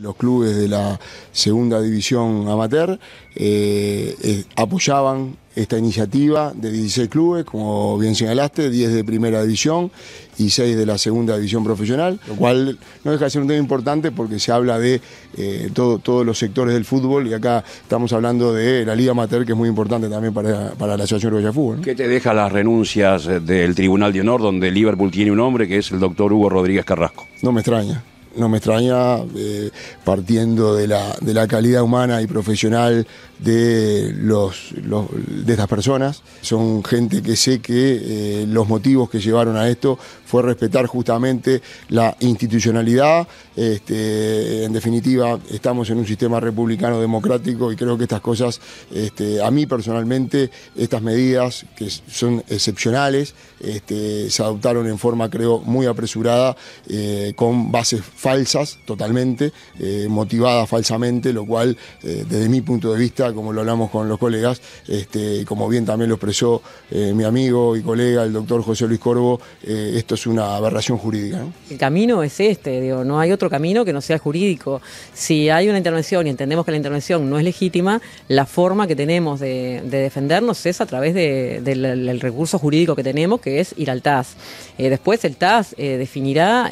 Los clubes de la segunda división amateur eh, eh, apoyaban esta iniciativa de 16 clubes, como bien señalaste, 10 de primera división y 6 de la segunda división profesional, lo cual no deja de ser un tema importante porque se habla de eh, todos los sectores del fútbol y acá estamos hablando de la Liga Amateur, que es muy importante también para, para la Asociación de Fútbol. ¿Qué te deja las renuncias del Tribunal de Honor, donde Liverpool tiene un hombre que es el doctor Hugo Rodríguez Carrasco? No me extraña no me extraña, eh, partiendo de la, calidad humana y profesional de, los, de estas personas. Son gente que sé que eh, los motivos que llevaron a esto fue respetar justamente la institucionalidad. Este, en definitiva, estamos en un sistema republicano democrático y creo que estas cosas, este, a mí personalmente, estas medidas que son excepcionales, este, se adoptaron en forma, creo, muy apresurada, eh, con bases falsas, totalmente, eh, motivadas falsamente, lo cual, eh, desde mi punto de vista, como lo hablamos con los colegas, este, como bien también lo expresó eh, mi amigo y colega, el doctor José Luis Corbo, esto es una aberración jurídica. El camino es este, no hay otro camino que no sea jurídico. Si hay una intervención y entendemos que la intervención no es legítima, la forma que tenemos de, defendernos es a través del recurso jurídico que tenemos, que es ir al TAS. después el TAS definirá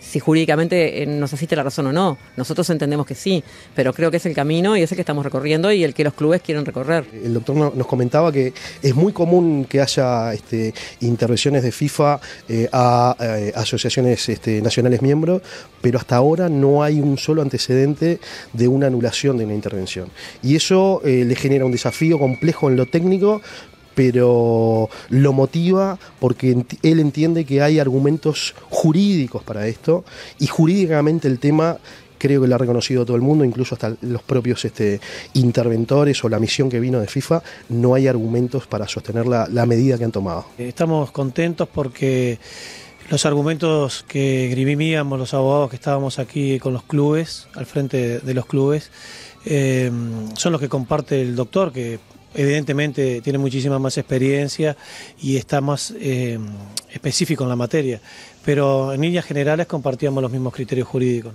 si jurídicamente eh, nos asiste la razón o no. Nosotros entendemos que sí, pero creo que es el camino y es el que estamos recorriendo y el que los clubes quieren recorrer. El doctor nos comentaba que es muy común que haya este, intervenciones de FIFA eh, a, eh, asociaciones este, nacionales miembros, pero hasta ahora no hay un solo antecedente de una anulación de una intervención. Y eso le genera un desafío complejo en lo técnico, pero lo motiva porque él entiende que hay argumentos jurídicos para esto y jurídicamente el tema creo que lo ha reconocido todo el mundo, incluso hasta los propios este, interventores o la misión que vino de FIFA, no hay argumentos para sostener la, medida que han tomado. Estamos contentos porque los argumentos que grimimíamos los abogados que estábamos aquí con los clubes, al frente de los clubes, eh, son los que comparte el doctor, que evidentemente tiene muchísima más experiencia y está más eh, específico en la materia, pero en líneas generales compartíamos los mismos criterios jurídicos.